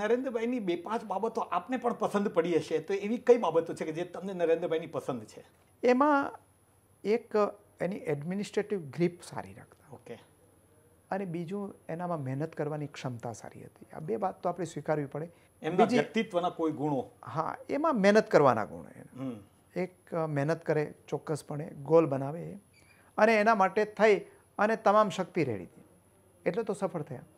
નરેન્દ્રભાઈની બે પાંચ બાબતો આપને પણ પસંદ પડી હશે તો એવી કઈ બાબતો છે કે જે તમને નરેન્દ્રભાઈની પસંદ છે એમાં એક એની એડમિનિસ્ટ્રેટિવ ગ્રીપ સારી રાખતા ઓકે અને બીજું એનામાં મહેનત કરવાની ક્ષમતા સારી હતી આ બે વાત તો આપણે સ્વીકારવી પડે એમના વ્યક્તિત્વના કોઈ ગુણો હા એમાં મહેનત કરવાના ગુણો એના એક મહેનત કરે ચોક્કસપણે ગોલ બનાવે અને એના માટે થઈ અને તમામ શક્તિ રેડી હતી એટલે તો સફળ થયા